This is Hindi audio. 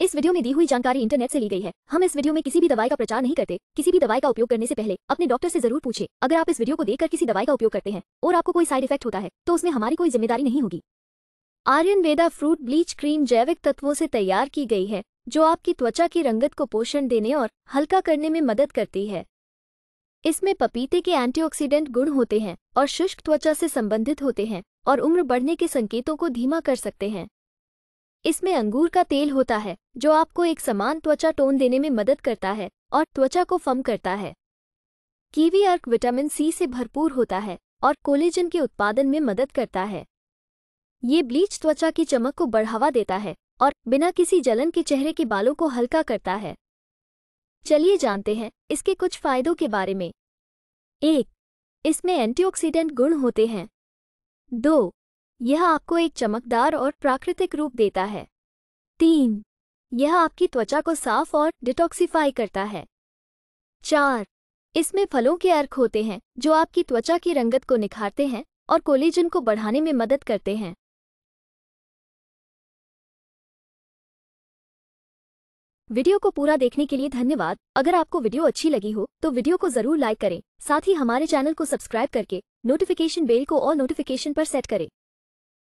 इस वीडियो में दी हुई जानकारी इंटरनेट से ली गई है हम इस वीडियो में किसी भी दवाई का प्रचार नहीं करते किसी भी दवाई का उपयोग करने से पहले अपने डॉक्टर से जरूर पूछे अगर आप इस वीडियो को देखकर किसी दवाई का उपयोग करते हैं और आपको कोई साइड इफेक्ट होता है तो उसमें हमारी कोई जिम्मेदारी नहीं होगी Aryan Veda fruit bleach cream जैविक तत्वों से तैयार की गई है जो आपकी त्वचा की रंगत को पोषण देने और हल्का करने में मदद करती है इसमें पपीते के एंटीऑक्सीडेंट गुण होते हैं और शुष्क त्वचा से संबंधित होते हैं और उम्र बढ़ने के संकेतों को धीमा कर सकते हैं इसमें अंगूर का तेल होता है जो आपको एक समान त्वचा टोन देने में मदद करता है और त्वचा को फम करता है कीवी अर्क विटामिन सी से भरपूर होता है और कोलेजन के उत्पादन में मदद करता है ये ब्लीच त्वचा की चमक को बढ़ावा देता है और बिना किसी जलन के चेहरे के बालों को हल्का करता है चलिए जानते हैं इसके कुछ फायदों के बारे में एक इसमें एंटीऑक्सीडेंट गुण होते हैं दो यह आपको एक चमकदार और प्राकृतिक रूप देता है तीन यह आपकी त्वचा को साफ और डिटॉक्सीफाई करता है चार इसमें फलों के अर्क होते हैं जो आपकी त्वचा की रंगत को निखारते हैं और कोलेजन को बढ़ाने में मदद करते हैं वीडियो को पूरा देखने के लिए धन्यवाद अगर आपको वीडियो अच्छी लगी हो तो वीडियो को जरूर लाइक करें साथ ही हमारे चैनल को सब्सक्राइब करके नोटिफिकेशन बेल को और नोटिफिकेशन पर सेट करें